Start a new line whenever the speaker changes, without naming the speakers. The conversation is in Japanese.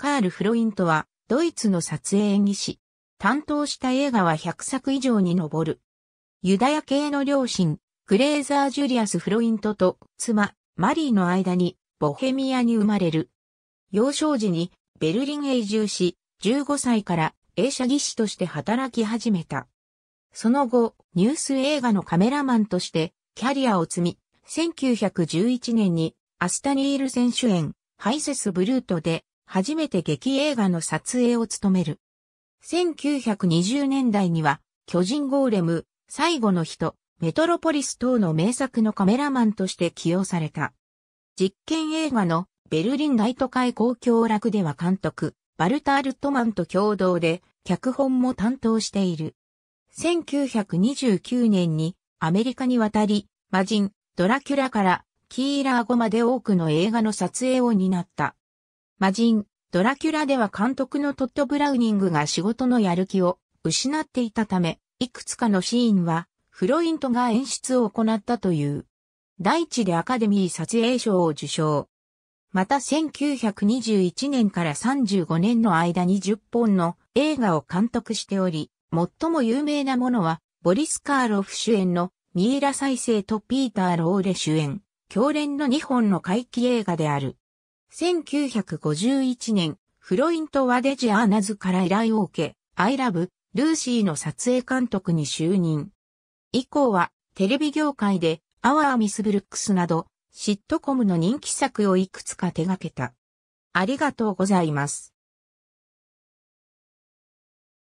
カール・フロイントは、ドイツの撮影演技師。担当した映画は100作以上に上る。ユダヤ系の両親、クレーザー・ジュリアス・フロイントと妻、マリーの間に、ボヘミアに生まれる。幼少時にベルリンへ移住し、15歳から映写技師として働き始めた。その後、ニュース映画のカメラマンとしてキャリアを積み、1911年にアスタニール選手演、ハイセスブルートで初めて劇映画の撮影を務める。1920年代には、巨人ゴーレム、最後の人、メトロポリス等の名作のカメラマンとして起用された。実験映画のベルリン大都会公共楽では監督、バルタールトマンと共同で脚本も担当している。1929年にアメリカに渡り、魔人、ドラキュラからキーラー後まで多くの映画の撮影を担った。魔人、ドラキュラでは監督のトッド・ブラウニングが仕事のやる気を失っていたため、いくつかのシーンはフロイントが演出を行ったという。第地でアカデミー撮影賞を受賞。また1921年から35年の間に10本の映画を監督しており、最も有名なものは、ボリス・カーロフ主演のミイラ再生とピーター・ローレ主演、狂連の2本の怪奇映画である。1951年、フロイント・ワデジ・アーナズから依頼を受け、アイラブ・ルーシーの撮影監督に就任。以降は、テレビ業界で、アワー・ミス・ブルックスなど、シットコムの人気作をいくつか手掛けた。ありがとうございます。